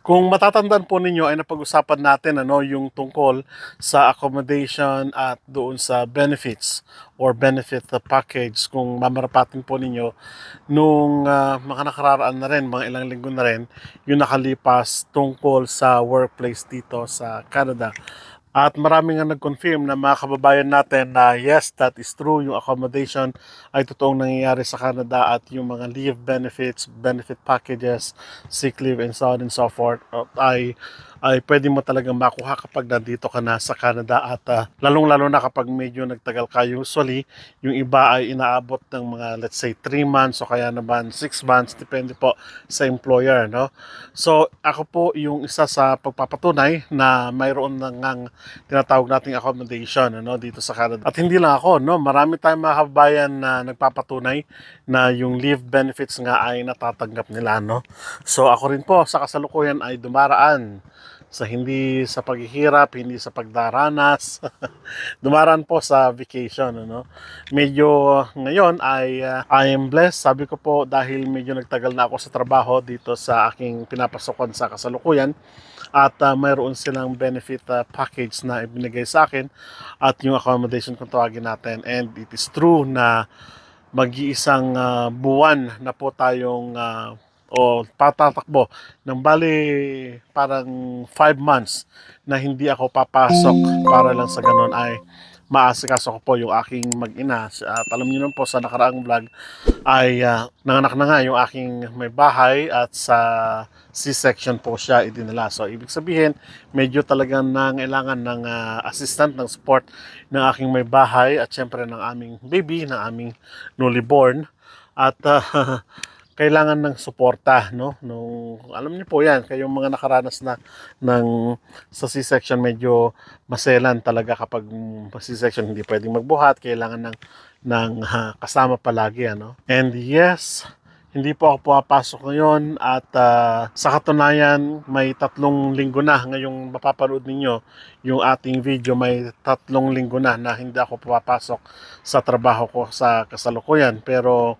Kung matatandaan po ninyo ay napag-usapan natin ano yung tungkol sa accommodation at doon sa benefits or benefit package kung mamarapatin po ninyo nung uh, mga nakararaan na rin, mga ilang linggo na rin, yung nakalipas tungkol sa workplace dito sa Canada. At marami nga nag-confirm na mga kababayan natin na yes, that is true, yung accommodation ay totoong nangyayari sa Canada at yung mga leave benefits, benefit packages, sick leave and so on and so forth uh, ay ay pwede mo talagang makuha kapag nandito ka na sa Canada at uh, lalong-lalo na kapag medyo nagtagal ka usually yung iba ay inaabot ng mga let's say 3 months o kaya naman 6 months depende po sa employer no so ako po yung isa sa pagpapatunay na mayroon ng tinatawag nating accommodation no dito sa Canada at hindi lang ako no marami tayong mga kabayan na nagpapatunay na yung leave benefits nga ay natatanggap nila no so ako rin po sa kasalukuyan ay dumaraan sa hindi sa paghihirap, hindi sa pagdaranas. Dumaran po sa vacation, ano. Medyo ngayon ay uh, I am blessed, sabi ko po dahil medyo nagtagal na ako sa trabaho dito sa aking pinapasokan sa kasalukuyan at uh, mayroon silang benefit uh, package na ibinigay sa akin at yung accommodation kung tawagin natin and it is true na mag-iisang uh, buwan na po tayong uh, o patatakbo ng bali parang 5 months na hindi ako papasok para lang sa ganun ay maasikaso ko po yung aking mag-ina. At alam niyo naman po sa nakaraang vlog ay uh, nanganak na nga yung aking may bahay at sa C-section po siya idinala. So ibig sabihin medyo talagang nangailangan ng uh, assistant, ng support ng aking may bahay at syempre ng aming baby, ng aming newly born. At uh, kailangan ng suporta no nung alam niyo po yan kayong mga nakaranas na ng sa C-section medyo maselan talaga kapag sa C-section hindi pwedeng magbuhat kailangan ng ng uh, kasama palagi ano and yes hindi po ako papasok ngayon at uh, sa katunayan may tatlong linggo na ngayong mapapanood ninyo yung ating video may tatlong linggo na na hindi ako papasok sa trabaho ko sa kasalukuyan pero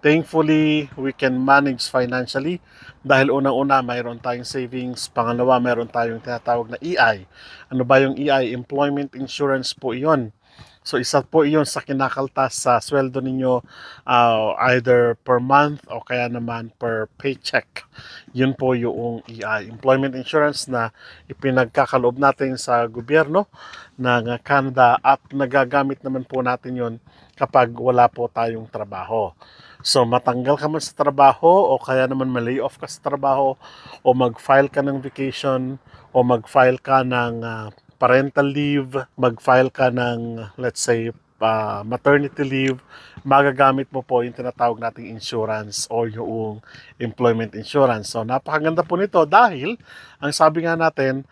Thankfully, we can manage financially dahil unang-una mayroon tayong savings, pangalawa mayroon tayong tinatawag na EI. Ano ba yung EI? Employment Insurance po iyon. So isa po iyon sa kinakaltas sa sweldo ninyo uh, either per month o kaya naman per paycheck. Yun po yung EI, Employment Insurance na ipinagkakaloob natin sa gobyerno ng Canada at nagagamit naman po natin yon kapag wala po tayong trabaho. So matanggal ka man sa trabaho o kaya naman may off ka sa trabaho o mag-file ka ng vacation o mag-file ka ng uh, parental leave, mag-file ka ng let's say uh, maternity leave, magagamit mo po yung tinatawag nating insurance or yung employment insurance. So napakaganda po nito dahil ang sabi nga natin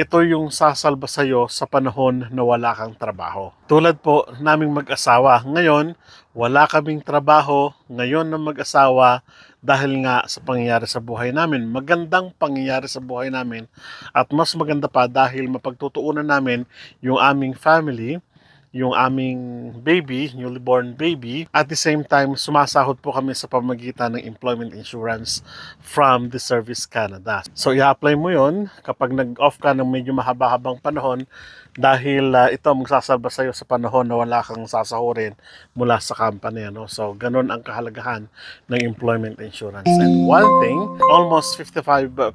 ito yung sasalba sa'yo sa panahon na wala kang trabaho. Tulad po naming mag-asawa, ngayon wala kaming trabaho, ngayon na mag-asawa dahil nga sa pangyayari sa buhay namin. Magandang pangyayari sa buhay namin at mas maganda pa dahil mapagtutuunan namin yung aming family yung aming baby, newborn baby. At the same time, sumasahod po kami sa pamagitan ng employment insurance from the Service Canada. So i-apply mo yon kapag nag-off ka ng medyo mahaba-habang panahon, dahil uh, ito magsasalba sa iyo sa panahon na wala kang sasahurin mula sa company ano so ganun ang kahalagahan ng employment insurance and one thing almost 55%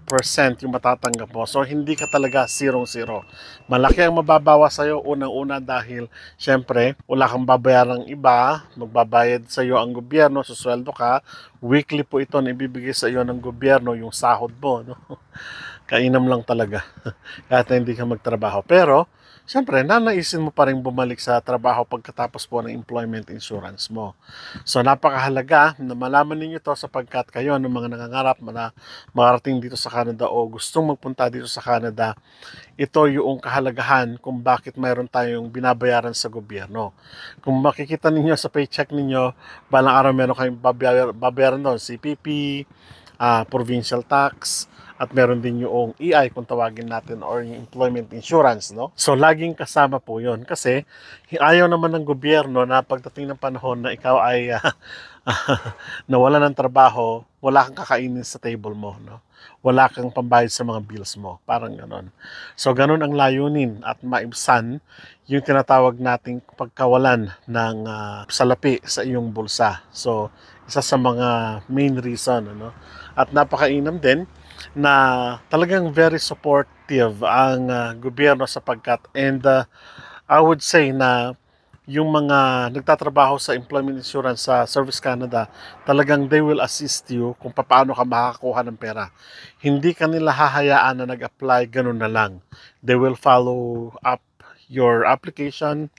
yung matatanggap mo so hindi ka talaga zero zero malaki ang mababawas sa iyo unang-una dahil syempre wala kang babayaran babayarang iba magbabayad sa iyo ang gobyerno sa sweldo ka weekly po ito na ibibigay sa iyo ng gobyerno yung sahod mo no kainam lang talaga kahit na hindi ka magtrabaho pero Siyempre, nanaisin mo pa rin bumalik sa trabaho pagkatapos po ng employment insurance mo. So, napakahalaga na malaman ninyo to sapagkat kayo ng ano, mga nangangarap na makarating dito sa Canada o gustong magpunta dito sa Canada, ito yung kahalagahan kung bakit mayroon tayong binabayaran sa gobyerno. Kung makikita ninyo sa paycheck ninyo, balang araw meron kayong babayaran doon, CPP, uh, provincial tax, at meron din yung EI kung tawagin natin or yung employment insurance no so laging kasama po yon kasi ayaw naman ng gobyerno na pagdating ng panahon na ikaw ay uh, nawala ng trabaho wala kang kakainin sa table mo no wala kang pambayad sa mga bills mo parang ganon so ganon ang layunin at maibsan yung tinatawag nating pagkawalan ng uh, salapi sa iyong bulsa so isa sa mga main reason ano at napakainam din na talagang very supportive ang uh, gobyerno sapagkat and uh, I would say na yung mga nagtatrabaho sa employment insurance sa Service Canada, talagang they will assist you kung paano ka makakakuha ng pera. Hindi ka nila hahayaan na nag-apply, ganun na lang. They will follow up your application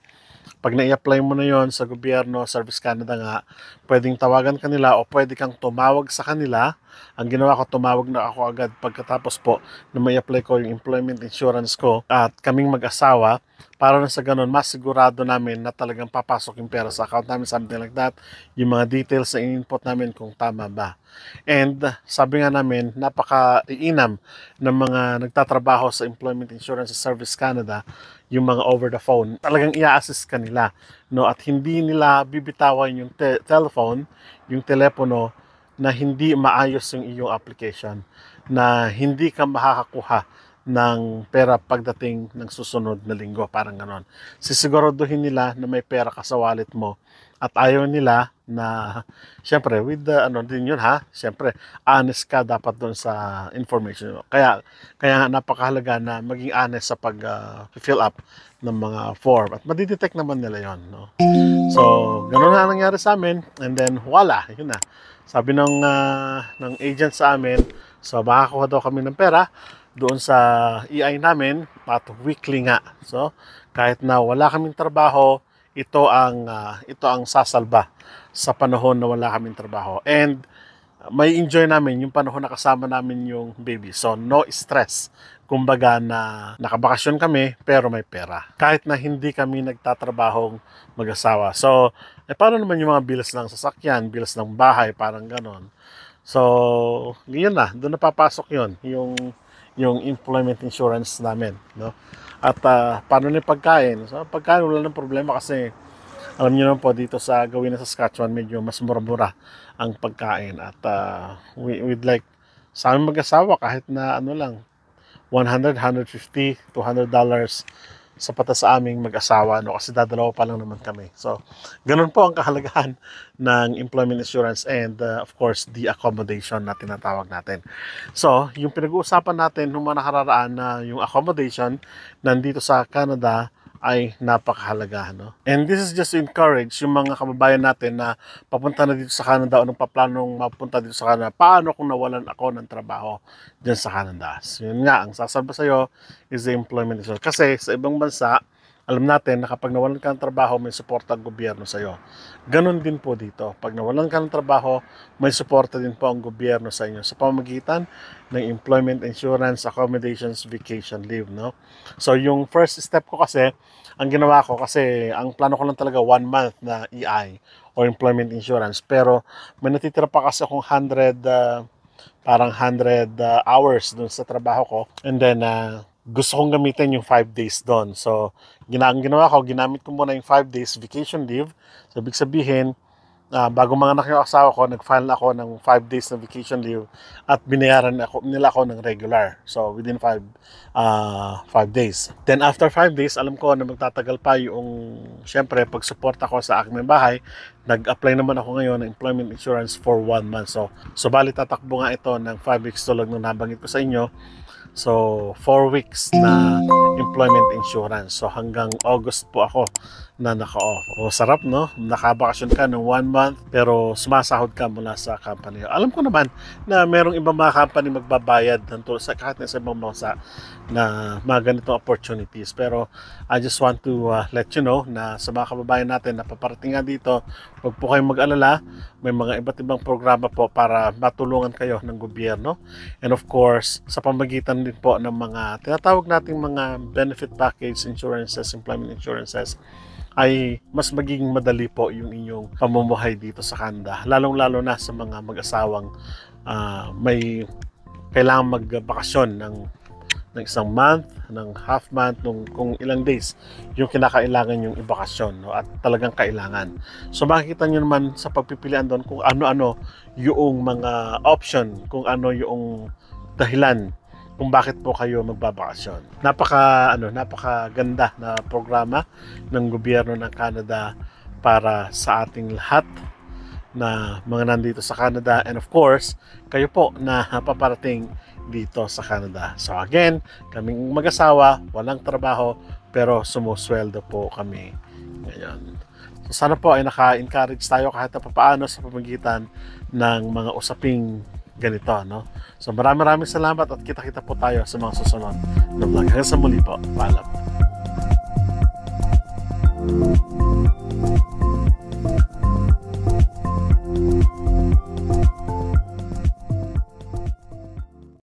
pag na-apply mo na yon sa gobyerno, Service Canada nga, pwedeng tawagan kanila o pwede kang tumawag sa kanila. Ang ginawa ko, tumawag na ako agad pagkatapos po na may apply ko yung employment insurance ko at kaming mag-asawa, para na sa ganun, mas sigurado namin na talagang papasok yung pera sa account namin, something like that. Yung mga details sa input namin kung tama ba. And sabi nga namin, napaka-iinam ng mga nagtatrabaho sa Employment Insurance Service Canada, yung mga over the phone. Talagang i-assist ka nila. No? At hindi nila bibitawan yung te- telephone, yung telepono, na hindi maayos yung iyong application, na hindi ka makakakuha ng pera pagdating ng susunod na linggo, parang ganon. Sisiguraduhin nila na may pera ka sa wallet mo at ayaw nila na, syempre, with the, ano din yun ha, syempre, honest ka dapat doon sa information mo. Kaya, kaya napakahalaga na maging honest sa pag-fill ah, uh, up ng mga form at madidetect naman nila yon no? So, ganun na nangyari sa amin and then, wala, yun na. Sabi ng, uh, ng agent sa amin, so makakakuha daw kami ng pera doon sa EI namin at weekly nga. So, kahit na wala kaming trabaho, ito ang uh, ito ang sasalba sa panahon na wala kaming trabaho. And ah, may enjoy namin yung panahon na kasama namin yung baby. So, no stress. Kumbaga na nakabakasyon kami pero may pera. Kahit na hindi kami nagtatrabahong mag-asawa. So, eh, paano naman yung mga bills ng sasakyan, bills ng bahay, parang ganon. So, yun na. Doon napapasok yun. Yung yung employment insurance namin, no? At uh, paano ni pagkain? So, pagkain wala nang problema kasi alam niyo naman po dito sa gawin na Saskatchewan medyo mas mura-mura ang pagkain at uh, we, we'd like sa aming mag-asawa kahit na ano lang 100, 150, 200 dollars sa patas sa aming mag-asawa no kasi dadalawa pa lang naman kami. So, ganun po ang kahalagahan ng employment insurance and uh, of course the accommodation na tinatawag natin. So, yung pinag-uusapan natin nung nakararaan na uh, yung accommodation nandito sa Canada ay napakahalaga. No? And this is just to encourage yung mga kababayan natin na papunta na dito sa Canada o paplanong mapunta dito sa Canada. Paano kung nawalan ako ng trabaho dyan sa Canada? So yun nga, ang sasalba sa iyo is the employment. Kasi sa ibang bansa, alam natin na kapag nawalan ka ng trabaho, may suporta ang gobyerno sa iyo. Ganon din po dito. Pag nawalan ka ng trabaho, may suporta din po ang gobyerno sa inyo sa pamamagitan ng employment insurance, accommodations, vacation leave. No? So yung first step ko kasi, ang ginawa ko kasi ang plano ko lang talaga one month na EI or employment insurance. Pero may natitira pa kasi akong 100, uh, ah, parang 100 uh, ah, hours dun sa trabaho ko. And then, uh, gusto kong gamitin yung 5 days doon. So, gina ang ginawa ko, ginamit ko muna yung 5 days vacation leave. So, ibig sabihin, uh, bago mga anak yung asawa ko, nag-file ako ng 5 days na vacation leave at binayaran ako, nila ako ng regular. So, within 5 uh, ah, five days. Then, after 5 days, alam ko na magtatagal pa yung, syempre, pag-support ako sa aking bahay, nag-apply naman ako ngayon ng employment insurance for 1 month. So, so bali tatakbo nga ito ng 5 weeks tulog nung nabanggit ko sa inyo. So, 4 weeks na employment insurance. So, hanggang August po ako na naka-off. O oh, oh, sarap no, nakabakasyon ka ng one month pero sumasahod ka mula sa company. Alam ko naman na merong ibang mga company magbabayad ng tulad sa kahit sa ibang bansa na mga ganitong opportunities. Pero I just want to uh, let you know na sa mga kababayan natin na paparating nga dito, huwag po kayong mag-alala. May mga iba't ibang programa po para matulungan kayo ng gobyerno. And of course, sa pamagitan din po ng mga tinatawag nating mga benefit package, insurances, employment insurances, ay mas magiging madali po yung inyong pamumuhay dito sa kanda. Lalong-lalo na sa mga mag-asawang uh, may kailangan magbakasyon ng ng isang month, ng half month, nung kung ilang days yung kinakailangan yung ibakasyon no? at talagang kailangan. So makikita nyo naman sa pagpipilian doon kung ano-ano yung mga option, kung ano yung dahilan kung bakit po kayo magbabakasyon. Napaka ano, napakaganda na programa ng gobyerno ng Canada para sa ating lahat na mga nandito sa Canada and of course, kayo po na paparating dito sa Canada. So again, kaming mag-asawa, walang trabaho, pero sumusweldo po kami ngayon. So sana po ay naka-encourage tayo kahit na papaano sa pamagitan ng mga usaping ganito, no? So maraming maraming salamat at kita-kita po tayo sa mga susunod na vlog. Hanggang sa muli po. Paalam. thank you